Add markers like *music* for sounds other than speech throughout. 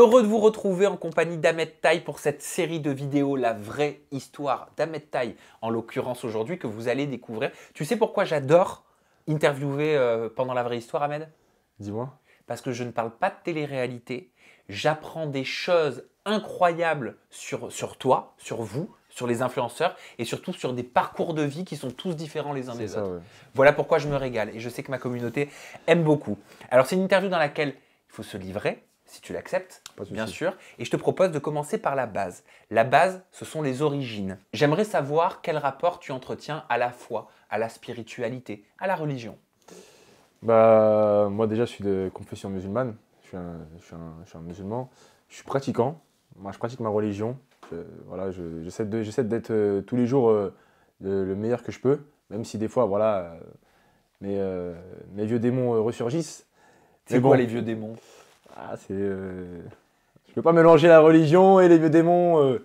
Heureux de vous retrouver en compagnie d'Ahmed Taï pour cette série de vidéos, la vraie histoire d'Ahmed Taï, en l'occurrence aujourd'hui, que vous allez découvrir. Tu sais pourquoi j'adore interviewer euh, pendant la vraie histoire, Ahmed Dis-moi. Parce que je ne parle pas de télé-réalité, j'apprends des choses incroyables sur, sur toi, sur vous, sur les influenceurs et surtout sur des parcours de vie qui sont tous différents les uns des autres. Voilà pourquoi je me régale et je sais que ma communauté aime beaucoup. Alors c'est une interview dans laquelle il faut se livrer, si tu l'acceptes, bien sûr. Et je te propose de commencer par la base. La base, ce sont les origines. J'aimerais savoir quel rapport tu entretiens à la foi, à la spiritualité, à la religion. Bah, moi déjà, je suis de confession musulmane. Je suis un, musulman. Je suis pratiquant. Moi, je pratique ma religion. voilà, j'essaie d'être euh, tous les jours euh, le, meilleur que je peux, même si des fois, voilà, euh, mes, vieux démons ressurgissent. C'est quoi les vieux démons ah, c'est. Euh, je peux pas mélanger la religion et les vieux démons. Euh.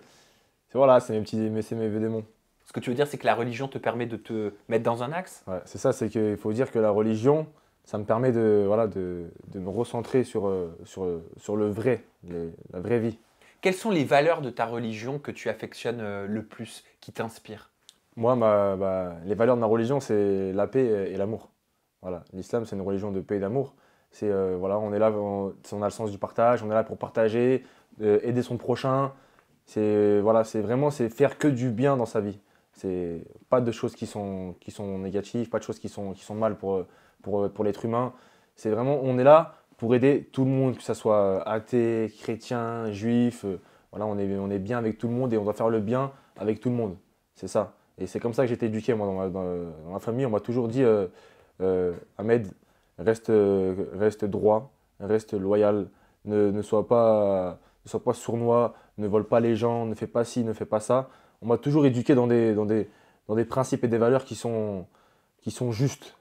voilà, c'est mes petits, mais c'est mes vieux démons. Ce que tu veux dire, c'est que la religion te permet de te mettre dans un axe. c'est ça. C'est qu'il faut dire que la religion, ça me permet de voilà de, me recentrer sur euh, le vrai, la vraie vie. Quelles sont les valeurs de ta religion que tu affectionnes le plus, qui t'inspirent Moi, bah, les valeurs de ma religion, c'est la paix et l'amour. Voilà, l'islam, c'est une religion de paix et d'amour. C'est euh, voilà, on est là, on, a le sens du partage, on est là pour partager, euh, aider son prochain. C'est voilà, c'est vraiment c'est faire que du bien dans sa vie. C'est pas de choses qui sont qui sont négatives, pas de choses qui sont qui sont mal pour pour, l'être humain. C'est vraiment on est là pour aider tout le monde, que ce soit euh, athée, chrétien, juif. voilà, on est on est bien avec tout le monde et on doit faire le bien avec tout le monde. C'est ça. Et c'est comme ça que j'ai été éduqué moi dans ma famille. On m'a toujours dit Ahmed reste, reste droit, reste loyal, ne, ne sois pas, ne pas sournois, ne vole pas les gens, ne fais pas ci, ne fais pas ça. On m'a toujours éduqué dans des, des, dans des principes et des valeurs qui sont, qui sont justes.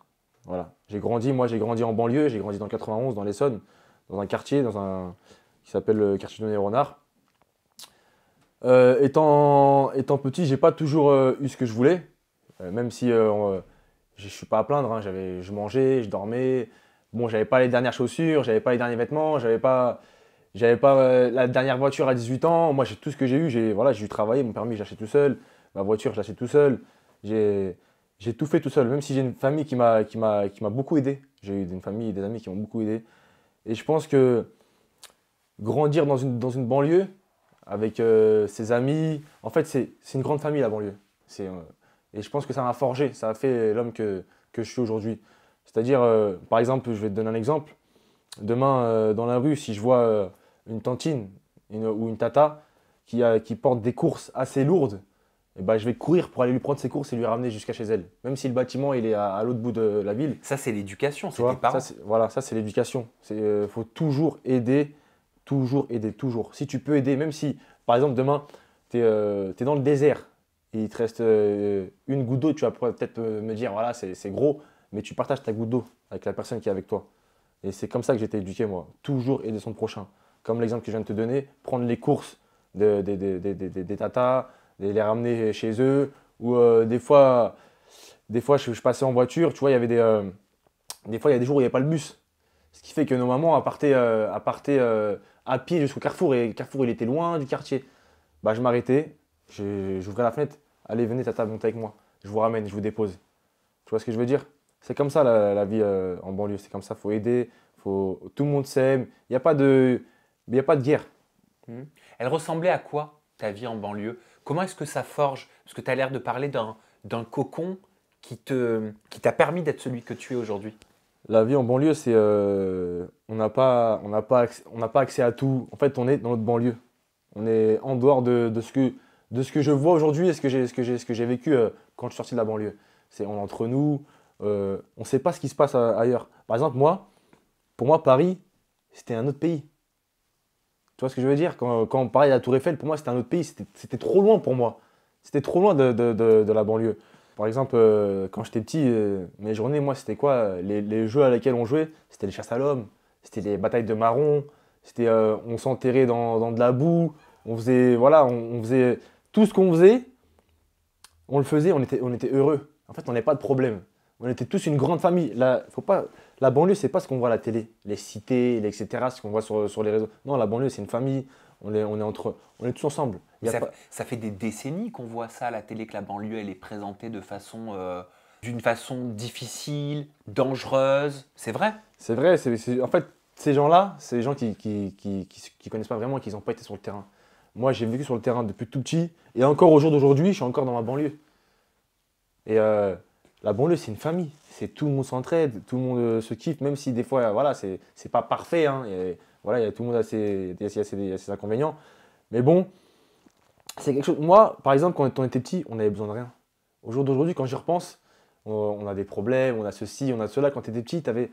Voilà. J'ai grandi, moi j'ai grandi en banlieue, j'ai grandi dans 91, dans l'Essonne, dans un quartier dans un, qui s'appelle le quartier de Renard. Euh, étant, étant petit, j'ai pas toujours euh, eu ce que je voulais, euh, même si je suis pas à plaindre. Hein. J'avais, je mangeais, je dormais. Bon, j'avais pas les dernières chaussures, j'avais pas les derniers vêtements, j'avais pas, j'avais pas euh, la dernière voiture à 18 ans. Moi, j'ai tout ce que j'ai eu. J'ai, voilà, j'ai dû travailler. Mon permis, acheté tout seul. Ma voiture, je acheté tout seul. J'ai, j'ai tout fait tout seul. Même si j'ai une famille qui m'a, qui m'a, qui m'a beaucoup aidé. J'ai eu une famille, des amis qui m'ont beaucoup aidé. Et je pense que grandir dans une, dans une banlieue avec euh, ses amis, en fait, c'est, une grande famille la banlieue. C'est euh, et je pense que ça m'a forgé, ça a fait l'homme que, que je suis aujourd'hui. C'est-à-dire, euh, par exemple, je vais te donner un exemple. Demain, euh, dans la rue, si je vois euh, une tantine ou une tata qui, a, qui, porte des courses assez lourdes, et eh ben, je vais courir pour aller lui prendre ses courses et lui ramener jusqu'à chez elle. Même si le bâtiment il est à, l'autre bout de la ville. Ça, c'est l'éducation, c'est tes voilà, ça, c'est l'éducation. Il faut toujours aider, toujours aider, toujours. Si tu peux aider, même si, par exemple, demain, tu es dans le désert, il te reste euh, une goutte d'eau, tu vas peut-être euh, me dire, voilà, c'est gros, mais tu partages ta goutte d'eau avec la personne qui est avec toi. Et c'est comme ça que j'étais éduqué, moi. Toujours aider son prochain. Comme l'exemple que je viens de te donner, prendre les courses des de, tatas, les ramener chez eux, ou euh, des fois, des fois je, passais en voiture, tu vois, il y avait des, des fois, il y a des jours où il n'y a pas le bus. Ce qui fait que nos mamans partaient, à à pied jusqu'au carrefour, et carrefour, il était loin du quartier. Bah, je m'arrêtais, j'ouvrais la fenêtre, allez, venez, ta montez avec moi, je vous ramène, je vous dépose. Tu vois ce que je veux dire C'est comme ça la, vie euh, en banlieue, c'est comme ça, faut aider, faut... tout le monde s'aime, il n'y a, pas de... y a pas de guerre. Hmm. Elle ressemblait à quoi ta vie en banlieue Comment est-ce que ça forge Parce que tu as l'air de parler d'un cocon qui t'a qui permis d'être celui que tu es aujourd'hui. La vie en banlieue, c'est euh, on n'a pas pas on pas accès à tout. En fait, on est dans notre banlieue. On est en dehors de, de ce que de ce que je vois aujourd'hui et ce que j'ai, ce que j'ai, ce que j'ai vécu euh, quand je suis sorti de la banlieue. C'est entre nous, euh, on ne sait pas ce qui se passe euh, ailleurs. Par exemple, moi, pour moi, Paris, c'était un autre pays. Tu vois ce que je veux dire quand, quand on la Tour Eiffel, pour moi, c'était un autre pays. C'était trop loin pour moi. C'était trop loin de, la banlieue. Par exemple, quand j'étais petit, mes journées, moi, c'était quoi les, jeux à lesquels on jouait, c'était les chasses à l'homme, c'était les batailles de marrons, c'était on s'enterrait dans, de la boue, on faisait, voilà, on, on faisait tout ce qu'on faisait, on le faisait, on était, on était heureux. En fait, on n'avait pas de problème. On était tous une grande famille. La, faut pas, la banlieue, c'est pas ce qu'on voit à la télé, les cités, etc., ce qu'on voit sur, les réseaux. Non, la banlieue, c'est une famille. On est, on est entre, on est tous ensemble. ça, fait des décennies qu'on voit ça à la télé, que la banlieue, elle est présentée de façon, euh, d'une façon difficile, dangereuse. C'est vrai. C'est vrai. C'est, en fait, ces gens-là, c'est des gens qui qui, connaissent pas vraiment, qui n'ont pas été sur le terrain. Moi, j'ai vécu sur le terrain depuis tout petit. Et encore au jour d'aujourd'hui, je suis encore dans ma banlieue. Et euh, la banlieue, c'est une famille. C'est tout le monde s'entraide, tout le monde euh, se kiffe, même si des fois, voilà, c'est pas parfait. Hein, et, y a, tout le monde a ses, ses, inconvénients. Mais bon, c'est quelque chose. Moi, par exemple, quand on était petit, on n'avait besoin de rien. Au jour d'aujourd'hui, quand j'y repense, on, a des problèmes, on a ceci, on a cela. Quand tu étais petit, avais,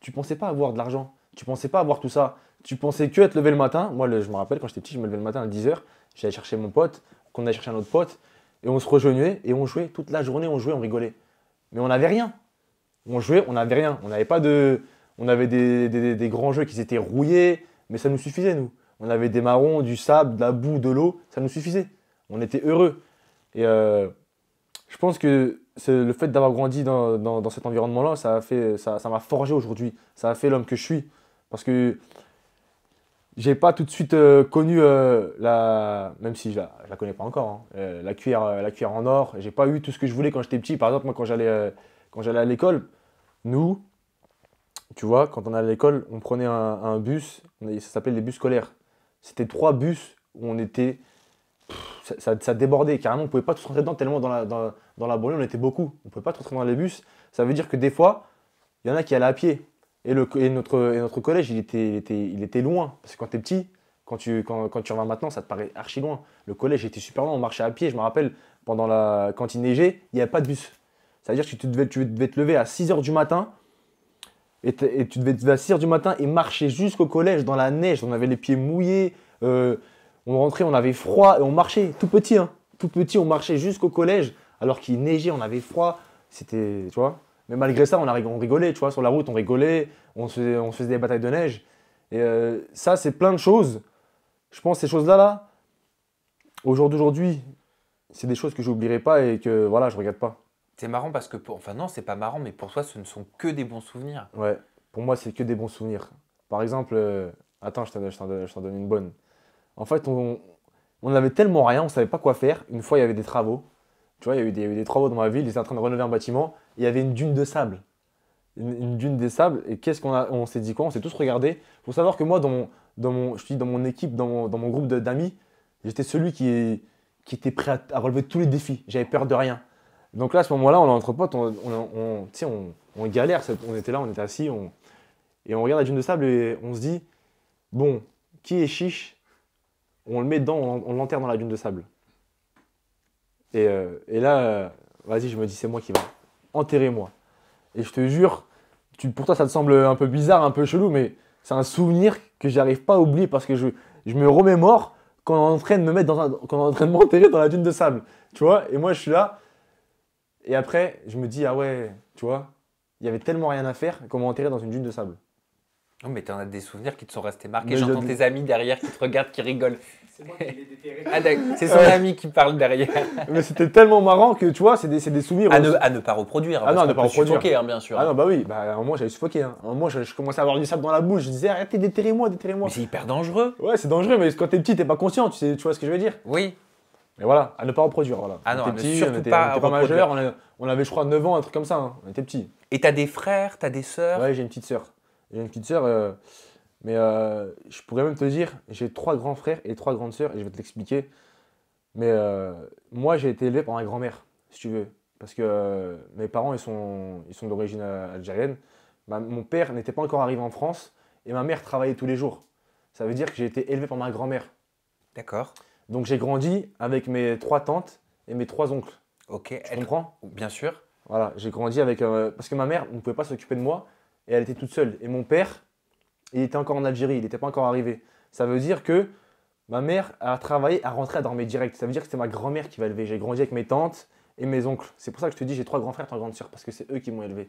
tu pensais pas avoir de l'argent. Tu pensais pas avoir tout ça tu pensais que à te lever le matin. Moi, je me rappelle quand j'étais petit, je me levais le matin à 10h, j'allais chercher mon pote, qu'on allait chercher un autre pote, et on se rejoignait et on jouait. Toute la journée, on jouait, on rigolait. Mais on n'avait rien. On jouait, on n'avait rien. On n'avait pas de. On avait des, grands jeux qui étaient rouillés, mais ça nous suffisait, nous. On avait des marrons, du sable, de la boue, de l'eau, ça nous suffisait. On était heureux. Et euh, je pense que le fait d'avoir grandi dans, cet environnement-là, ça m'a ça, ça forgé aujourd'hui. Ça a fait l'homme que je suis. Parce que j'ai pas tout de suite euh, connu euh, la, même si je la, la connais pas encore, hein. euh, la cuillère, la cuillère en or. J'ai pas eu tout ce que je voulais quand j'étais petit. Par exemple, moi, quand j'allais, quand j'allais à l'école, nous, tu vois, quand on allait à l'école, on prenait un, bus. ça s'appelait les bus scolaires. C'était trois bus où on était, ça, ça, débordait carrément. On pouvait pas tous rentrer dedans tellement dans la, dans, dans la banlieue, on était beaucoup. On pouvait pas tous rentrer dans les bus. Ça veut dire que des fois, il y en a qui allaient à pied. Et, notre, collège, il était, il était, loin. Parce que quand es petit, quand tu, quand, reviens maintenant, ça te paraît archi loin. Le collège était super loin, on marchait à pied. Je me rappelle, pendant la, quand il neigeait, il n'y avait pas de bus. C'est-à-dire que tu devais, te lever à 6 h du matin. Et, tu devais te lever à 6 h du matin et marcher jusqu'au collège dans la neige. On avait les pieds mouillés. Euh, on rentrait, on avait froid et on marchait. Tout petit, hein. Tout petit, on marchait jusqu'au collège. Alors qu'il neigeait, on avait froid. C'était, tu vois mais malgré ça, on, a, on rigolait, tu vois, sur la route, on rigolait, on se faisait, des batailles de neige. Et euh, ça, c'est plein de choses. Je pense ces choses-là, là, au jour d'aujourd'hui, c'est des choses que je n'oublierai pas et que voilà, je regarde pas. C'est marrant parce que, enfin non, c'est pas marrant, mais pour toi, ce ne sont que des bons souvenirs. Ouais, pour moi, c'est que des bons souvenirs. Par exemple, euh, attends, je t'en donne, une bonne. En fait, on, on avait tellement rien, on ne savait pas quoi faire. Une fois, il y avait des travaux. Tu vois, il y, a eu des, travaux dans ma ville, ils étaient en train de rénover un bâtiment, il y avait une dune de sable. Une, dune de sable, et qu'est-ce qu'on a, on s'est dit quoi On s'est tous regardés. Faut savoir que moi, dans mon, dans mon, je suis dans mon équipe, dans mon, groupe d'amis, j'étais celui qui, qui était prêt à, relever tous les défis. J'avais peur de rien. Donc là, à ce moment-là, on est entre potes, on, on, galère. On était là, on était assis, on, et on regarde la dune de sable et on se dit, bon, qui est chiche On le met dedans, on l'enterre dans la dune de sable. Euh, et, là, euh, vas-y, je me dis, c'est moi qui va. enterrer moi Et je te jure, pour toi, ça te semble un peu bizarre, un peu chelou, mais c'est un souvenir que j'arrive pas à oublier parce que je, me remémore quand on est en train de me mettre dans m'enterrer dans la dune de sable. Tu vois Et moi, je suis là. Et après, je me dis, ah ouais, tu vois, il y avait tellement rien à faire qu'on m'a enterré dans une dune de sable. Non, mais tu en as des souvenirs qui te sont restés marqués. J'entends tes amis derrière qui te regardent, qui rigolent. C'est moi qui déterré. Ah, c'est son ami qui parle derrière. mais c'était tellement marrant que tu vois, c'est des, des, souvenirs. À ne, à ne, pas reproduire. Hein, ah non, à ne pas reproduire. Hein, bien sûr. Ah non, bah oui, bah, moi un j'avais suffoqué. Hein. un je, je, commençais à avoir du sable dans la bouche. Je disais, arrêtez, déterrez-moi, déterrez-moi. c'est hyper dangereux. Ouais, c'est dangereux, mais quand t'es petit, t'es pas conscient, tu, sais, tu vois ce que je veux dire Oui. Mais voilà, à ne pas reproduire. Voilà. Ah non, petit, on était, pas, on majeur, on, avait, je crois, 9 ans, un truc comme ça. Hein. On était petit. Et t'as des frères, t'as des sœurs Ouais, j'ai une petite sœur. J'ai une petite sœur, euh, mais euh, je pourrais même te dire, j'ai trois grands frères et trois grandes sœurs, et je vais te l'expliquer. Mais euh, moi, j'ai été élevé par ma grand-mère, si tu veux. Parce que mes parents, ils sont, ils sont d'origine algérienne. mon père n'était pas encore arrivé en France, et ma mère travaillait tous les jours. Ça veut dire que j'ai été élevé par ma grand-mère. D'accord. Donc j'ai grandi avec mes trois tantes et mes trois oncles. Ok. Tu comprends Bien sûr. Voilà, j'ai grandi avec. parce que ma mère ne pouvait pas s'occuper de moi et elle était toute seule. Et mon père, il était encore en Algérie, il n'était pas encore arrivé. Ça veut dire que ma mère a travaillé a rentré à dormir direct. Ça veut dire que c'est ma grand-mère qui va élever. J'ai grandi avec mes tantes et mes oncles. C'est pour ça que je te dis j'ai trois grands frères, trois grandes sœurs, parce que c'est eux qui m'ont élevé.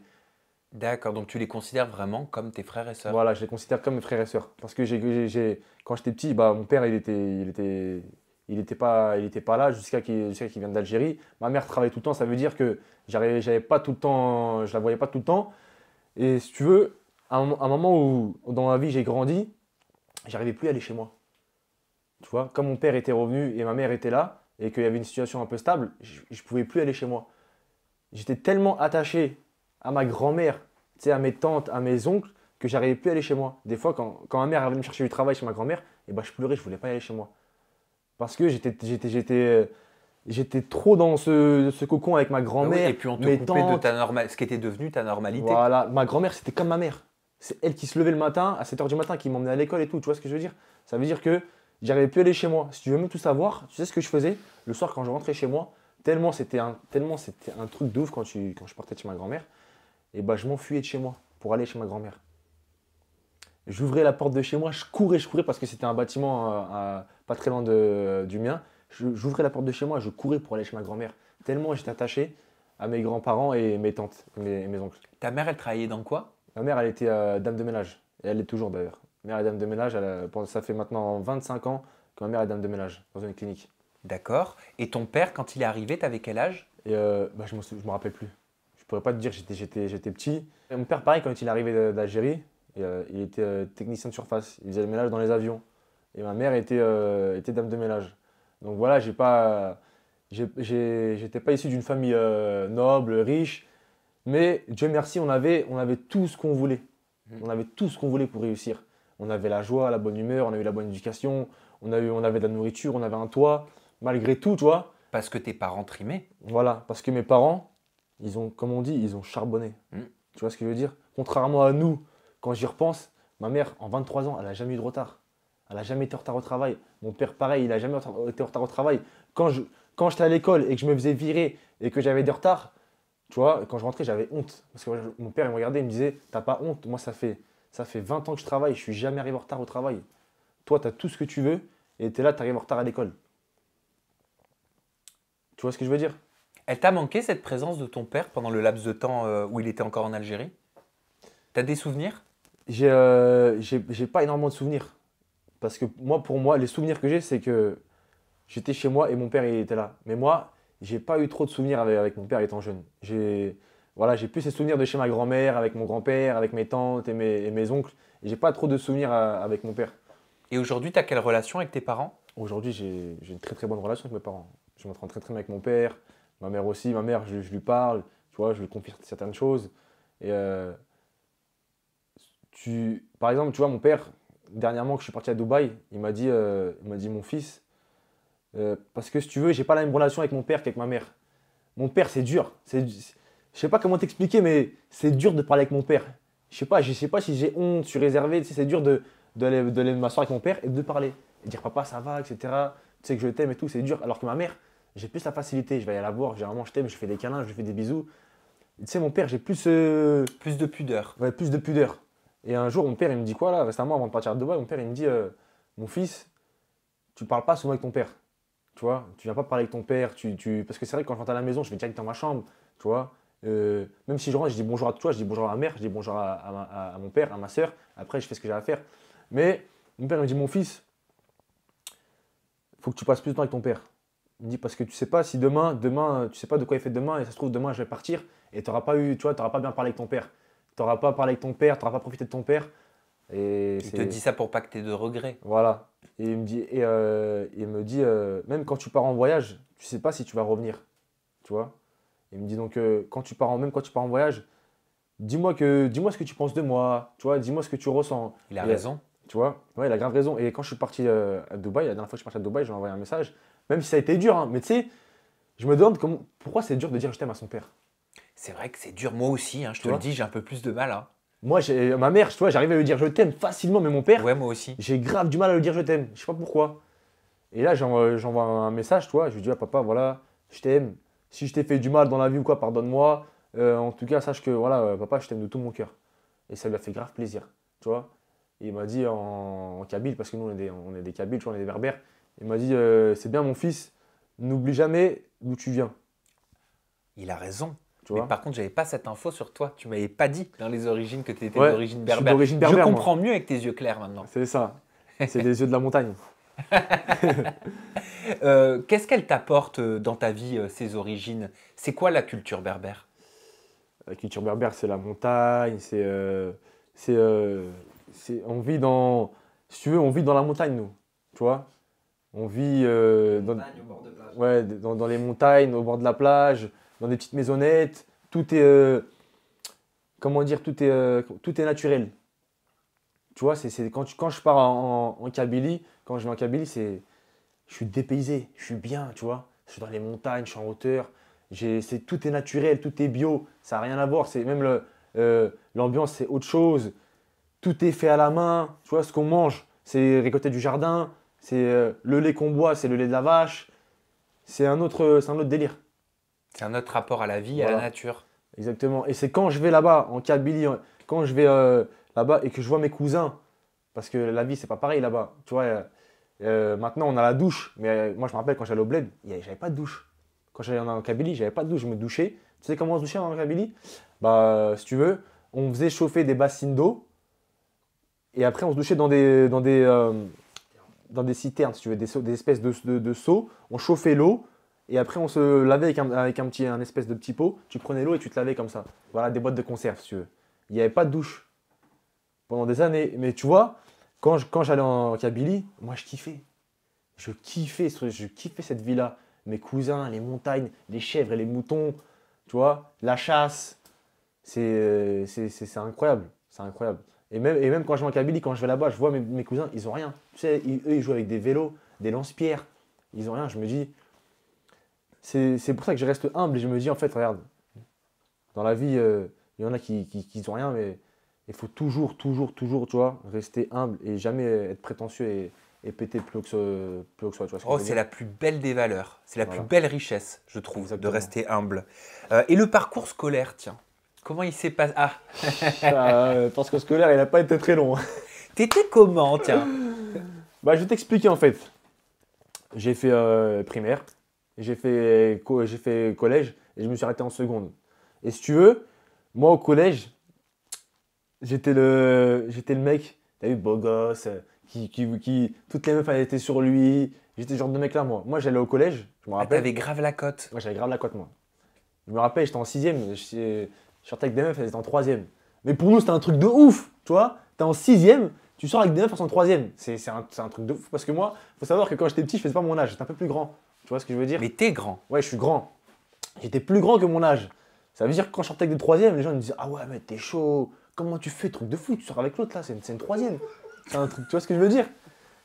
D'accord, donc tu les considères vraiment comme tes frères et sœurs Voilà, je les considère comme mes frères et sœurs. Parce que quand j'étais petit, bah, mon père, il était, il il pas, il pas là jusqu'à qu'il, vienne d'Algérie. Ma mère travaillait tout le temps, ça veut dire que j'avais pas tout le temps, je la voyais pas tout le temps. Et si tu veux, à un, moment où dans ma vie j'ai grandi, j'arrivais plus à aller chez moi. Tu vois, quand mon père était revenu et ma mère était là, et qu'il y avait une situation un peu stable, je ne pouvais plus aller chez moi. J'étais tellement attaché à ma grand-mère, à mes tantes, à mes oncles, que j'arrivais plus à aller chez moi. Des fois, quand, ma mère allait me chercher du travail chez ma grand-mère, eh ben, je pleurais, je voulais pas aller chez moi. Parce que j'étais, euh, j'étais trop dans ce, ce, cocon avec ma grand-mère. Ah et puis en te de ce qui était devenu ta normalité. Voilà, ma grand-mère, c'était comme ma mère. C'est elle qui se levait le matin, à 7h du matin, qui m'emmenait à l'école et tout. Tu vois ce que je veux dire Ça veut dire que j'arrivais plus à aller chez moi. Si tu veux même tout savoir, tu sais ce que je faisais Le soir, quand je rentrais chez moi, tellement c'était un, tellement c'était un truc de ouf quand, quand je partais chez ma grand-mère, et eh bah ben, je m'enfuyais de chez moi pour aller chez ma grand-mère. J'ouvrais la porte de chez moi, je courais, je courais parce que c'était un bâtiment euh, pas très loin de, du mien j'ouvrais la porte de chez moi, et je courais pour aller chez ma grand-mère, tellement j'étais attaché à mes grands-parents et mes tantes, mes, mes oncles. Ta mère, elle travaillait dans quoi Ma mère, elle était euh, dame de ménage, et elle est toujours d'ailleurs. Mère et dame de ménage, euh, ça fait maintenant 25 ans que ma mère est dame de ménage dans une clinique. D'accord. Et ton père, quand il est arrivé, t'avais quel âge euh, bah, Je ne me, rappelle plus. Je pourrais pas te dire, j'étais petit. mon père, pareil, quand il est arrivé d'Algérie, il était technicien de surface. Il faisait le ménage dans les avions. Et ma mère était, était dame de ménage. Donc voilà, j'ai pas, j'étais pas issu d'une famille euh, noble, riche, mais Dieu merci, on avait, on avait tout ce qu'on voulait. Mmh. On avait tout ce qu'on voulait pour réussir. On avait la joie, la bonne humeur, on a eu la bonne éducation, on, a eu, on avait de la nourriture, on avait un toit, malgré tout, tu vois. Parce que tes parents trimaient. Voilà, parce que mes parents, ils ont, comme on dit, ils ont charbonné. Mmh. Tu vois ce que je veux dire Contrairement à nous, quand j'y repense, ma mère, en 23 ans, elle n'a jamais eu de retard. Elle n'a jamais été en retard au travail. Mon père, pareil, il n'a jamais été en retard au travail. Quand je, quand j'étais à l'école et que je me faisais virer et que j'avais des retards, tu vois, quand je rentrais, j'avais honte. Parce que mon père, il me regardait, il me disait T'as pas honte Moi, ça fait, ça fait 20 ans que je travaille, je suis jamais arrivé en retard au travail. Toi, tu as tout ce que tu veux et tu es là, tu arrives en retard à l'école. Tu vois ce que je veux dire Elle t'a manqué cette présence de ton père pendant le laps de temps euh, où il était encore en Algérie T'as des souvenirs euh, J'ai pas énormément de souvenirs. Parce que moi, pour moi, les souvenirs que j'ai, c'est que j'étais chez moi et mon père, il était là. Mais moi, j'ai pas eu trop de souvenirs avec, mon père étant jeune. J'ai voilà, j'ai plus ces souvenirs de chez ma grand-mère, avec mon grand-père, avec mes tantes et mes, oncles. Je j'ai pas trop de souvenirs euh, avec mon père. Et aujourd'hui, tu as quelle relation avec tes parents Aujourd'hui, j'ai une très très bonne relation avec mes parents. Je m'entends très très bien avec mon père, ma mère aussi. Ma mère, je, lui parle, tu vois, je lui confie certaines choses. Et euh, tu, par exemple, tu vois, mon père, dernièrement, que je suis parti à Dubaï, il m'a dit, euh, il m'a dit mon fils, euh, parce que si tu veux, j'ai pas la même relation avec mon père qu'avec ma mère. Mon père, c'est dur. C'est, je sais pas comment t'expliquer, mais c'est dur de parler avec mon père. Je sais pas, je sais pas si j'ai honte, je suis réservé. c'est dur de de, de m'asseoir avec mon père et de parler et dire papa ça va, etc. Tu sais que je t'aime et tout, c'est dur. Alors que ma mère, j'ai plus la facilité. Je vais aller la voir, généralement je t'aime, je fais des câlins, je fais des bisous. Tu sais, mon père, j'ai plus. Euh, plus de pudeur. plus de pudeur. Et un jour, mon père, il me dit quoi là Récemment, avant de partir à Dubaï, mon père, il me dit euh, Mon fils, tu parles pas souvent avec ton père. Tu vois, tu viens pas parler avec ton père. Tu, Parce que c'est vrai que quand je rentre à la maison, je vais direct dans ma chambre. Tu vois, euh, même si je rentre, je dis bonjour à toi, je dis bonjour à ma mère, je dis bonjour à, mon père, à ma soeur. Après, je fais ce que j'ai à faire. Mais mon père, il me dit Mon fils, faut que tu passes plus de temps avec ton père. Il me dit Parce que tu sais pas si demain, demain, tu sais pas de quoi il fait demain, et ça se trouve, demain, je vais partir, et tu n'auras pas eu, tu vois, auras pas bien parlé avec ton père. T'auras pas parlé avec ton père, t'auras pas profité de ton père. Et il te dit ça pour pas que tu aies de regrets. Voilà. Et il me dit, et euh, il me dit euh, même quand tu pars en voyage, tu sais pas si tu vas revenir. Tu vois Il me dit donc, euh, quand tu pars en, même quand tu pars en voyage, dis-moi que dis-moi ce que tu penses de moi. Tu vois, dis-moi ce que tu ressens. Il a raison. Tu vois Ouais, il a grave raison. Et quand je suis parti à Dubaï, la dernière fois que je suis parti à Dubaï, je lui ai envoyé un message. Même si ça a été dur, hein, mais tu sais, je me demande pourquoi c'est dur de dire je t'aime à son père c'est vrai que c'est dur. Moi aussi, hein, je te le dis, j'ai un peu plus de mal. Hein. Moi, euh, ma mère, tu vois, j'arrive à lui dire je t'aime facilement, mais mon père, ouais, moi aussi. j'ai grave du mal à lui dire je t'aime. Je sais pas pourquoi. Et là, j'envoie euh, un message, vois. je lui dis à ah, papa, voilà, je t'aime. Si je t'ai fait du mal dans la vie ou quoi, pardonne-moi. Euh, en tout cas, sache que voilà, papa, je t'aime de tout mon cœur. Et ça lui a fait grave plaisir, tu vois. il m'a dit en, kabyle, parce que nous on est des, on est des kabyles, on est des berbères. Il m'a dit c'est bien mon fils, n'oublie jamais d'où tu viens. Il a raison par contre, n'avais pas cette info sur toi. Tu m'avais pas dit dans les origines que tu étais d'origine berbère. Je comprends mieux avec tes yeux clairs maintenant. C'est ça. C'est les yeux de la montagne. *laughs* *laughs* Euh, qu'est-ce qu'elle t'apporte euh, dans ta vie, euh, ces origines C'est quoi la culture berbère La culture berbère, c'est la montagne, c'est. on vit dans. tu on vit dans la montagne, nous. Tu vois On vit ouais, dans les montagnes, au bord de la plage dans des petites maisonnettes. Tout est. Euh, comment dire Tout est, euh, tout est naturel. Tu vois, c'est, quand, quand je pars en, Kabylie, quand je vais en Kabylie, je suis dépaysé, je suis bien, tu vois. Je suis dans les montagnes, je suis en hauteur. c'est, tout est naturel, tout est bio. Ça n'a rien à voir. même euh, l'ambiance, c'est autre chose. Tout est fait à la main. Tu vois, ce qu'on mange, c'est récolté du jardin. C'est, le lait qu'on boit, c'est le lait de la vache. C'est un autre, c'est un autre délire. C'est un autre rapport à la vie, et à la nature. Exactement. Et c'est quand je vais là-bas, en Kabylie, euh, quand je vais euh, là-bas et que je vois mes cousins, parce que la vie, c'est pas pareil là-bas. Tu vois, euh, maintenant, on a la douche. Mais moi, je me rappelle quand j'allais au bled, j'avais pas de douche. Quand j'allais en Kabylie, j'avais pas de douche. Je me douchais. Tu sais comment on se douchait en Kabylie Bah, si tu veux, on faisait chauffer des bassines d'eau. Et après, on se douchait dans des, des, dans des citernes, tu veux, des, espèces de, de, de seaux. On chauffait l'eau et après, on se lavait avec un, petit, un espèce de petit pot. Tu prenais l'eau et tu te lavais comme ça. Voilà, des boîtes de conserve, si tu veux. Il n'y avait pas de douche pendant des années. Mais tu vois, quand, j'allais en Kabylie, moi, je kiffais. Je kiffais, je kiffais cette vie-là. Mes cousins, les montagnes, les chèvres et les moutons, tu vois, la chasse. C'est, incroyable. C'est incroyable. Et même, quand je vais en Kabylie, quand je vais là-bas, je vois mes, cousins, ils ont rien. Tu sais, eux, ils jouent avec des vélos, des lance-pierres. Ils ont rien. Je me dis, c'est pour ça que je reste humble et je me dis, en fait, regarde, dans la vie, euh, il y en a qui n'ont rien, mais il faut toujours, toujours, toujours, tu vois, rester humble et jamais être prétentieux et, péter plus que, soi. oh, c'est la plus belle des valeurs, c'est la plus belle richesse, je trouve, de rester humble. Euh, et le parcours scolaire, tiens, comment il s'est passé Ah, ah euh, Parce que scolaire, il n'a pas été très long. *laughs* T'étais comment, tiens Bah, je vais t'expliquer en fait. J'ai fait primaire, j'ai fait, j'ai fait collège et je me suis arrêté en seconde. Et si tu veux, moi au collège, j'étais le, j'étais le mec, t'as vu, beau gosse, qui, toutes les meufs étaient sur lui. J'étais ce genre de mec là, moi. Moi j'allais au collège, je me ah, rappelle. Ah, t'avais grave la cote. Moi j'avais grave la cote, moi. Je me rappelle, j'étais en sixième, je, sortais avec des meufs, elles étaient en troisième. Mais pour nous, c'était un truc de ouf, tu vois. T'es en sixième, tu sors avec des meufs, en troisième. C'est un, truc de ouf. Parce que moi, faut savoir que quand j'étais petit, je faisais pas mon âge, j'étais un peu plus grand. Tu vois ce que je veux dire Mais t'es grand. Ouais, je suis grand. J'étais plus grand que mon âge. Ça veut dire que quand je sortais avec des troisièmes, les gens me disaient Ah ouais, mais t'es chaud. Comment tu fais, truc de fou Tu sors avec l'autre là, c'est une, troisième. C'est un truc, tu vois ce que je veux dire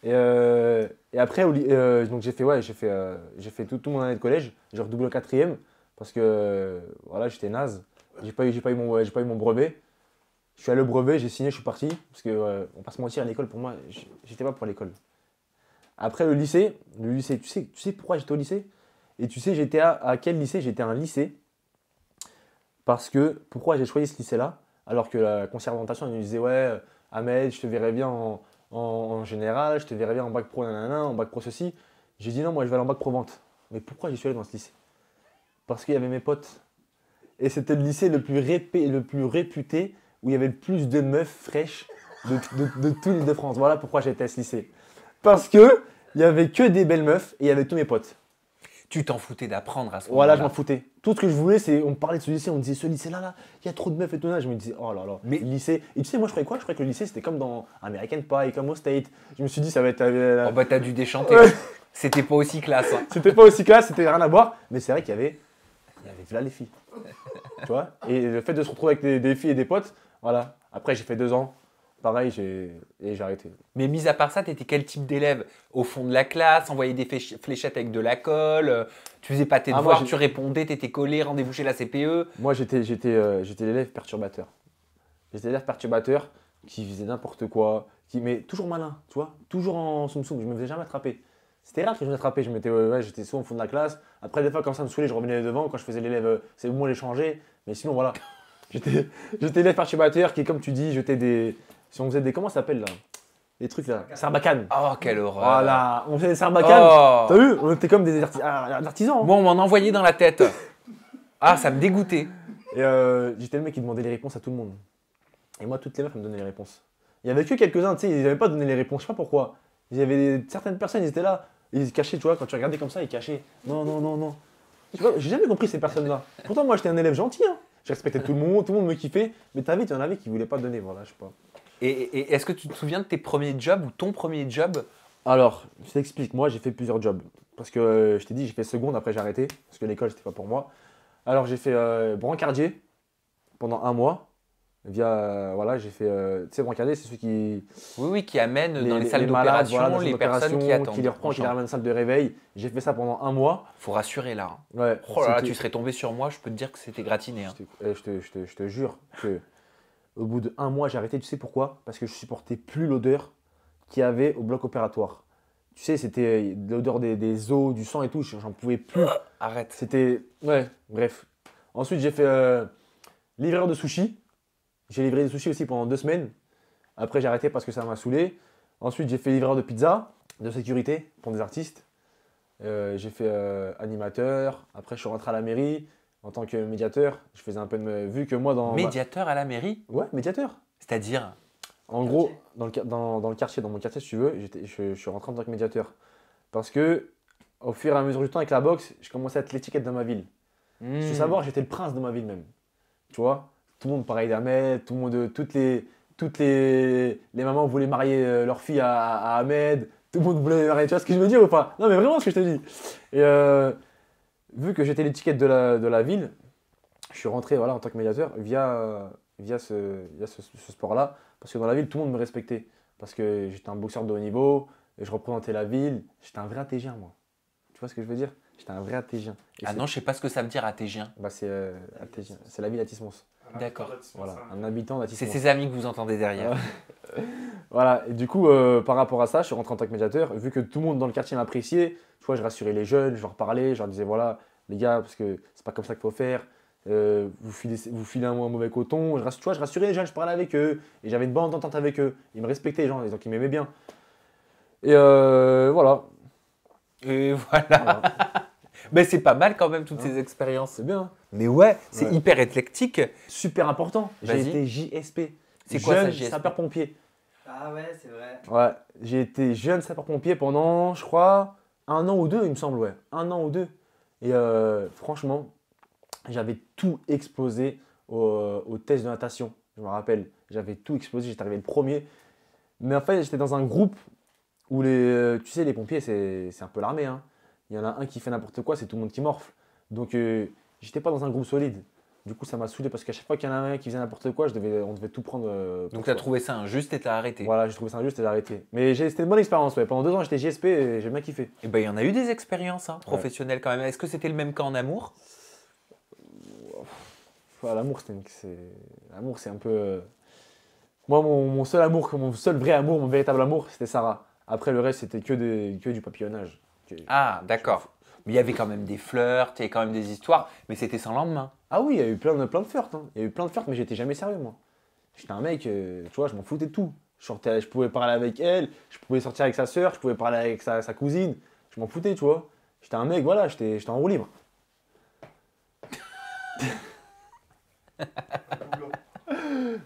et, euh, après, euh, donc j'ai fait, ouais, j'ai fait, euh, fait tout, mon année de collège. J'ai redoublé en quatrième parce que voilà, j'étais naze. J'ai pas, eu, pas mon, j'ai pas eu mon brevet. Je suis allé au brevet, j'ai signé, je suis parti. Parce que, on passe mentir, à l'école, pour moi, j'étais pas pour l'école. Après le lycée, le lycée, tu sais, tu sais pourquoi j'étais au lycée Et tu sais, j'étais à, quel lycée J'étais un lycée. Parce que pourquoi j'ai choisi ce lycée-là Alors que la conservantation, elle nous disait Ouais, euh, Ahmed, je te verrais bien en, général, je te verrais bien en bac pro, nanana, en bac pro ceci. J'ai dit Non, moi je vais aller en bac pro vente. Mais pourquoi j'ai suis allé dans ce lycée Parce qu'il y avait mes potes. Et c'était le lycée le plus, le plus réputé où il y avait le plus de meufs fraîches de, de, l'île de France. Voilà pourquoi j'étais à ce lycée parce que il y avait que des belles meufs et il y avait tous mes potes. Tu t'en foutais d'apprendre à ce moment-là. Voilà, je m'en foutais. Tout ce que je voulais, c'est. On parlait de ce lycée, on disait ce lycée-là, il y a trop de meufs et tout. Là. Je me disais, oh là là, mais lycée. Et tu sais, moi, je croyais quoi Je croyais que le lycée, c'était comme dans American Pie, comme au State. Je me suis dit, ça va être. Euh, oh bah, t'as dû déchanter. *laughs* c'était pas aussi classe. Hein. *laughs* c'était pas aussi classe, c'était rien à voir. Mais c'est vrai qu'il y avait. Il y avait là les filles. tu vois Et le fait de se retrouver avec des filles et des potes, voilà. Après, j'ai fait deux ans, pareil, j'ai arrêté. Mais mis à part ça, tu étais quel type d'élève Au fond de la classe, envoyer des fléchettes avec de la colle, euh, tu faisais pas tes ah, devoirs, tu répondais, tu étais collé, rendez-vous chez la CPE Moi, euh, j'étais l'élève perturbateur. J'étais l'élève perturbateur qui faisait n'importe quoi, qui mais toujours malin, tu vois, toujours en soum soum, je me faisais jamais attraper. C'était rare que je me attrapais, je m'étais j'étais souvent au fond de la classe. Après des fois quand ça me saoulait, je revenais devant quand je faisais l'élève, euh, c'est au moins l'échanger, mais sinon voilà. *laughs* J'étais l'élève perturbateur qui, comme tu dis, j'étais des, si on faisait des. Comment ça s'appelle là Les trucs là. Sarbacane. Oh, quelle horreur. Voilà, on faisait des sarbacanes. Oh. T'as vu On était comme des ah, artisans. Hein. Bon, on m'en envoyait dans la tête. Ah, ça me dégoûtait. Et euh, j'étais le mec qui demandait les réponses à tout le monde. Et moi, toutes les meufs, elles me donnaient les réponses. Il y avait que quelques-uns, tu sais, ils n'avaient pas donné les réponses, je sais pas pourquoi. Il y avait certaines personnes, ils étaient là, ils se cachaient, tu vois, quand tu regardais comme ça, ils cachaient. Non, non, non, non. Je J'ai jamais compris ces personnes-là. Pourtant, moi, j'étais un élève gentil, hein. Je respectais tout le monde, tout le monde me kiffait, mais t'as vu, il y en avait qui voulaient pas donner, voilà, je sais pas. Et, est-ce que tu te souviens de tes premiers jobs ou ton premier job Alors, je t'explique. Moi, j'ai fait plusieurs jobs. Parce que euh, je t'ai dit, j'ai fait seconde, après j'ai arrêté. Parce que l'école, c'était pas pour moi. Alors, j'ai fait euh, brancardier pendant un mois. Via, voilà, j'ai fait. Euh, tu sais, brancardier, c'est celui qui. Oui, oui, qui amène dans les, salles d'opération les, personnes qui attendent. Qui les reprend, qui les ramène salle de réveil. J'ai fait ça pendant un mois. Faut rassurer là. Hein. Ouais. Oh là là, tu serais tombé sur moi, je peux te dire que c'était gratiné. Hein. Eh, je, te, je, te, je te jure que. Au bout d'un mois, j'ai arrêté. Tu sais pourquoi Parce que je supportais plus l'odeur qu'il y avait au bloc opératoire. Tu sais, c'était euh, l'odeur des, eaux os, du sang et tout. J'en pouvais plus. Arrête. C'était. Ouais, bref. Ensuite, j'ai fait euh, livreur de sushi. J'ai livré des sushis aussi pendant deux semaines. Après, j'ai arrêté parce que ça m'a saoulé. Ensuite, j'ai fait livreur de pizza, de sécurité pour des artistes. Euh, j'ai fait animateur. Après, je suis rentré à la mairie en tant que médiateur, je faisais un peu de. Vu que moi, dans. Médiateur à la mairie Ouais, médiateur. C'est-à-dire En gros, dans le, quartier, dans mon quartier, si tu veux, je, suis rentré en tant que médiateur. Parce que, au fur et à mesure du temps, avec la boxe, je commençais à être l'étiquette dans ma ville. Je hmm. savoir, j'étais le prince de ma ville même. Tu vois Tout le monde parlait d'Ahmed, tout le monde. Euh, toutes les. Toutes les, les mamans voulaient marier euh, leur fille à, Ahmed, tout le monde voulait marier, tu vois ce que je veux dire ou pas Non mais vraiment ce que je te dis. Euh, vu que j'étais l'étiquette de la, ville, je suis rentré voilà, en tant que médiateur via, via ce, ce, sport-là. Parce que dans la ville, tout le monde me respectait. Parce que j'étais un boxeur de haut niveau, et je représentais la ville. J'étais un vrai athégien, moi. Tu vois ce que je veux dire J'étais un vrai athégien. ah non, je sais pas ce que ça veut dire athégien. Bah, c'est euh, C'est la ville d'Atismos. D'accord. Voilà, hein. un habitant d'Atismos. C'est ses amis que vous entendez derrière. *laughs* Voilà, et du coup, euh, par rapport à ça, je suis rentré en tant que médiateur. Vu que tout le monde dans le quartier m'appréciait, tu vois, je rassurais les jeunes, je leur parlais, je leur disais, voilà, les gars, parce que c'est pas comme ça qu'il faut faire. Euh, vous, filez, vous filez un, mauvais coton. Je, tu vois, je rassurais les jeunes, je parlais avec eux. Et j'avais une bonnes ententes avec eux. Ils me respectaient, les gens, qui ils m'aimaient bien. Et euh, voilà. Et *laughs* voilà. Mais c'est pas mal quand même toutes hein. ces expériences. C'est bien. Hein. Mais ouais, c'est hyper éclectique. Super important. J'ai été JSP. C'est quoi ça, JSP sapeur pompier. Ah ouais, c'est vrai. Ouais, j'ai été jeune sapeur-pompier pendant, je crois, un an ou deux, il me semble, ouais. Un an ou deux. Et euh, franchement, j'avais tout explosé au, au, test de natation, je me rappelle. J'avais tout explosé, j'étais arrivé le premier. Mais en fait, j'étais dans un groupe où les, euh, tu sais, les pompiers, c'est un peu l'armée. Hein. Il y en a un qui fait n'importe quoi, c'est tout le monde qui morfle. Donc, euh, j'étais pas dans un groupe solide. Du coup, ça m'a saoulé parce qu'à chaque fois qu'il y en avait un qui faisait n'importe quoi, je devais, on devait tout prendre. Euh, Donc, tu as trouvé ça injuste et t'as arrêté Voilà, j'ai trouvé ça injuste et j'ai arrêté. Mais c'était une bonne expérience, ouais. Pendant deux ans, j'étais JSP et j'ai bien kiffé. Et eh ben, il y en a eu des expériences hein, professionnelles quand même. Est-ce que c'était le même cas en amour L'amour, c'est un peu. Euh, moi, mon, seul amour, mon seul vrai amour, mon véritable amour, c'était Sarah. Après, le reste, c'était que, des... du papillonnage. Ah, d'accord. Mais il y avait quand même des flirts, il y quand même des histoires, mais c'était sans lendemain. Ah oui, il y a eu plein de, plein de flirts. Hein. Il y a eu plein de flirts, mais j'étais jamais sérieux, moi. J'étais un mec, euh, tu vois, je m'en foutais de tout. Je, je pouvais parler avec elle, je pouvais sortir avec sa soeur, je pouvais parler avec sa, cousine. Je m'en foutais, tu vois. J'étais un mec, voilà, j'étais en roue libre.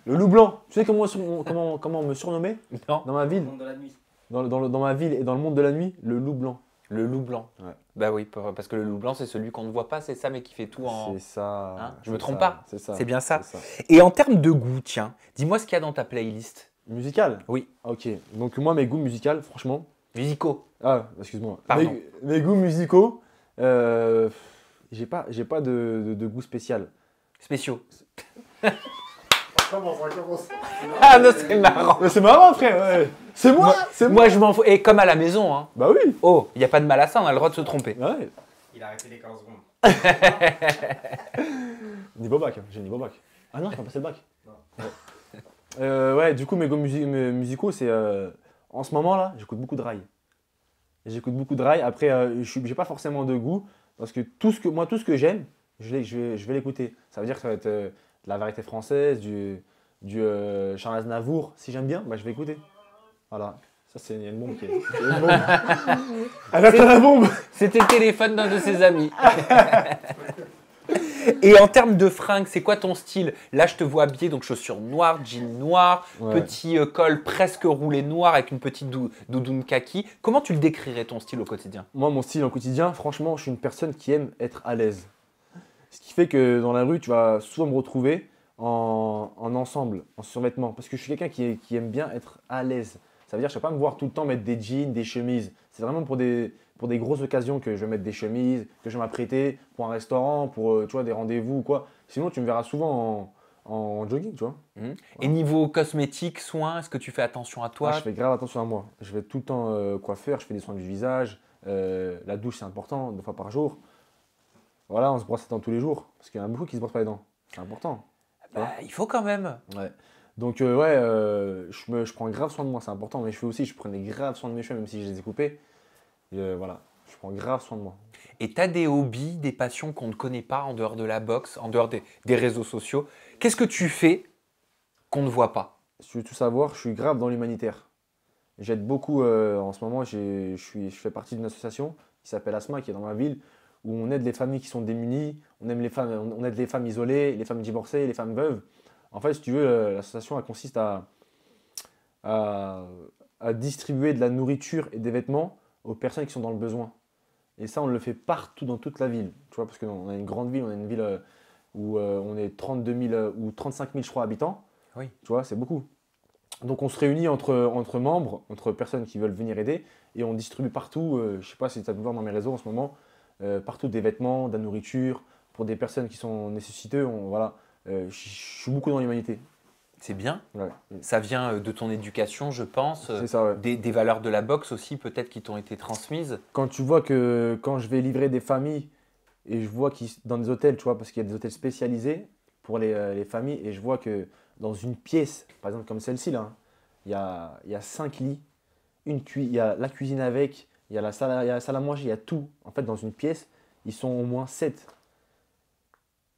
Le loup blanc. Tu sais comment, Tu comment, comment on me surnommait Dans ma ville. Dans, dans, ma ville et dans le monde de la nuit, le loup blanc. Le loup blanc. Bah oui, parce que le loup blanc, c'est celui qu'on ne voit pas, c'est ça, mais qui fait tout en. C'est ça. Hein Je me trompe pas. C'est bien ça. Et en termes de goût, tiens, dis-moi ce qu'il y a dans ta playlist. Musicale Oui. Ok. Donc, moi, mes goûts musicaux, franchement. Musicaux. Ah, excuse-moi. Mes, mes, goûts musicaux, euh, j'ai pas, pas de, de goût spécial. Spéciaux. *laughs* Ah non, c'est marrant. Mais c'est marrant, frère. C'est moi, c'est moi. je m'en fous. Et comme à la maison, hein. Bah oui. Oh, il n'y a pas de mal à ça, on hein, a le droit de se tromper. Il a arrêté les 15 secondes. *laughs* Niveau bac, j'ai niveau bac. Ah non, je pas passé le bac. Euh, ouais. du coup, mes goûts musicaux, c'est. euh, en ce moment là, j'écoute beaucoup de rail. J'écoute beaucoup de rail. Après, euh, je j'ai pas forcément de goût parce que tout ce que moi, tout ce que j'aime, je, je vais, l'écouter. Ça veut dire que ça va être euh, la Vérité française, du, euh, Charles Navour, Si j'aime bien, bah, je vais écouter. Voilà. Ça, c'est une bombe qui *laughs* la bombe C'était le téléphone d'un de ses amis. Et en termes de fringues, c'est quoi ton style Là, je te vois habillé, donc chaussures noires, jeans noirs, petit euh, col presque roulé noir avec une petite doudoune kaki. Comment tu le décrirais ton style au quotidien Moi, mon style au quotidien, franchement, je suis une personne qui aime être à l'aise. Ce qui fait que dans la rue, tu vas souvent me retrouver en, ensemble, en survêtement. Parce que je suis quelqu'un qui, aime bien être à l'aise. Ça veut dire que je ne vais pas me voir tout le temps mettre des jeans, des chemises. C'est vraiment pour des, grosses occasions que je vais mettre des chemises, que je vais m'apprêter pour un restaurant, pour euh, des rendez-vous ou quoi. Sinon, tu me verras souvent en, jogging, tu vois. Mhm. Et niveau cosmétique, soins, est-ce que tu fais attention à toi ah, Je fais grave attention à moi. Je vais tout le temps coiffer, euh, coiffeur, je fais des soins du visage. Euh, la douche, c'est important, deux fois par jour voilà, on se brosse les dents tous les jours. Parce qu'il y en a beaucoup qui se brossent pas les dents. C'est important. Bah, il faut quand même. Ouais. Donc, euh, ouais, euh, je, me, je prends grave soin de moi, c'est important. Mais je fais aussi, je prenais grave soin de mes cheveux, même si je les ai coupés. Euh, voilà, je prends grave soin de moi. Et tu as des hobbies, des passions qu'on ne connaît pas en dehors de la boxe, en dehors des, des réseaux sociaux. Qu'est-ce que tu fais qu'on ne voit pas Si tu veux tout savoir, je suis grave dans l'humanitaire. J'aide beaucoup en ce moment, je, suis, je fais partie d'une association qui s'appelle Asma, qui est dans ma ville, où on aide les familles qui sont démunies, on, aime les femmes, on aide les femmes isolées, les femmes divorcées, les femmes veuves. En fait, si tu veux, euh, l'association, consiste à, distribuer de la nourriture et des vêtements aux personnes qui sont dans le besoin. Et ça, on le fait partout dans toute la ville. Tu vois, parce qu'on a une grande ville, on a une ville euh, où euh, on est 32 000 ou 35 000, je crois, habitants. Oui. Tu vois, c'est beaucoup. Donc on se réunit entre, membres, entre personnes qui veulent venir aider, et on distribue partout. je je sais pas si tu as pu voir dans mes réseaux en ce moment, euh, partout des vêtements, de la nourriture, pour des personnes qui sont nécessiteuses. voilà, euh, je suis beaucoup dans l'humanité. C'est bien. Ça vient euh, de ton éducation, je pense. des, valeurs de la boxe aussi, peut-être, qui t'ont été transmises. Quand tu vois que quand je vais livrer des familles et je vois qu'ils dans des hôtels, tu vois, parce qu'il y a des hôtels spécialisés pour les, familles, et je vois que dans une pièce, par exemple comme celle-ci, là, hein, il y, a, y cinq lits, une il y a la cuisine avec, il y, a la salle à, manger, il y a tout. En fait, dans une pièce, ils sont au moins 7.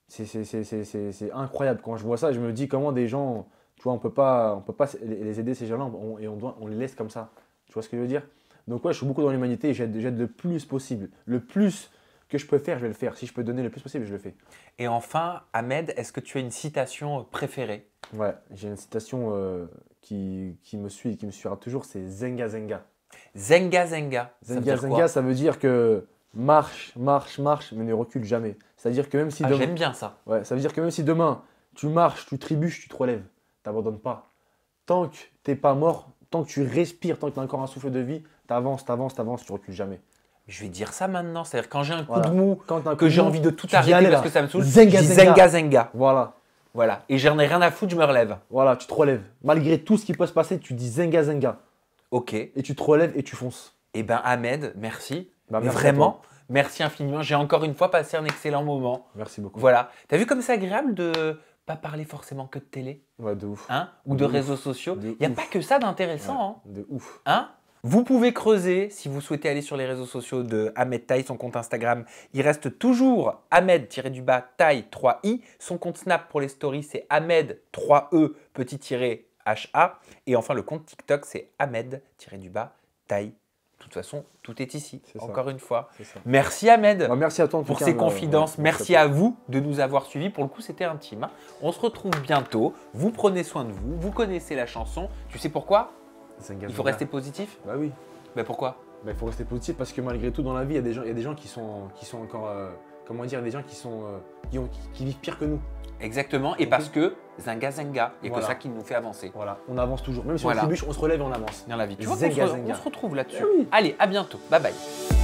C'est incroyable. Quand je vois ça, je me dis comment des gens, tu vois, on peut pas, on peut pas les aider ces gens-là et on, doit, on les laisse comme ça. Tu vois ce que je veux dire Donc ouais, je suis beaucoup dans l'humanité, j'aide le plus possible. Le plus que je peux faire, je vais le faire. Si je peux donner le plus possible, je le fais. Et enfin, Ahmed, est-ce que tu as une citation préférée Ouais, j'ai une citation euh, qui, qui, me suit et qui me suivra toujours, c'est Zenga Zenga. Zenga Zenga. Zenga ça Zenga, ça veut dire que marche, marche, marche, mais ne recule jamais. C'est-à-dire que même si ah, demain. J'aime bien ça. Ouais, ça veut dire que même si demain, tu marches, tu tribuches, tu te relèves, t'abandonnes pas. Tant que t'es pas mort, tant que tu respires, tant que tu encore un souffle de vie, t'avances, t'avances, t'avances, tu recules jamais. Je vais dire ça maintenant, c'est-à-dire quand j'ai un coup de mou, quand que j'ai envie de tout arrêter parce que ça me saoule, zenga, zenga. Voilà. Voilà. Et j'en ai rien à foutre, je me relève. Voilà, tu te relèves. Malgré tout ce qui peut se passer, tu dis zenga, zenga. Ok. Et tu te relèves et tu fonces. Eh ben Ahmed, merci. Bah, vraiment, merci infiniment. J'ai encore une fois passé un excellent moment. Merci beaucoup. Voilà. T'as vu comme c'est agréable de pas parler forcément que de télé ouais, de ouf. Hein? Ou de, réseaux sociaux. Il n'y a pas que ça d'intéressant. Hein. de ouf. Hein vous pouvez creuser si vous souhaitez aller sur les réseaux sociaux de Ahmed Taï, son compte Instagram. Il reste toujours ahmed du Taï 3i. Son compte Snap pour les stories, c'est Ahmed 3e petit et enfin, le compte TikTok, c'est Ahmed-du-bas, De toute façon, tout est ici, encore une fois. Merci Ahmed bah, merci à toi, pour ces euh, confidences. merci à vous de nous avoir suivis. Pour le coup, c'était intime. Hein. On se retrouve bientôt. Vous prenez soin de vous. Vous connaissez la chanson. Tu sais pourquoi Il faut rester positif Bah oui. Bah pourquoi bah, il faut rester positif parce que malgré tout, dans la vie, il y, a des gens qui sont, qui sont encore... Euh, comment dire, des gens qui, sont, euh, qui, vivent pire que nous. Exactement, et parce que zenga, zenga. et voilà. ça qui nous fait avancer. Voilà, on avance toujours, même si on bûche on se relève et on avance. dans la vie. Tu vois, on, se, retrouve là-dessus. Ah Allez, à bientôt, bye bye.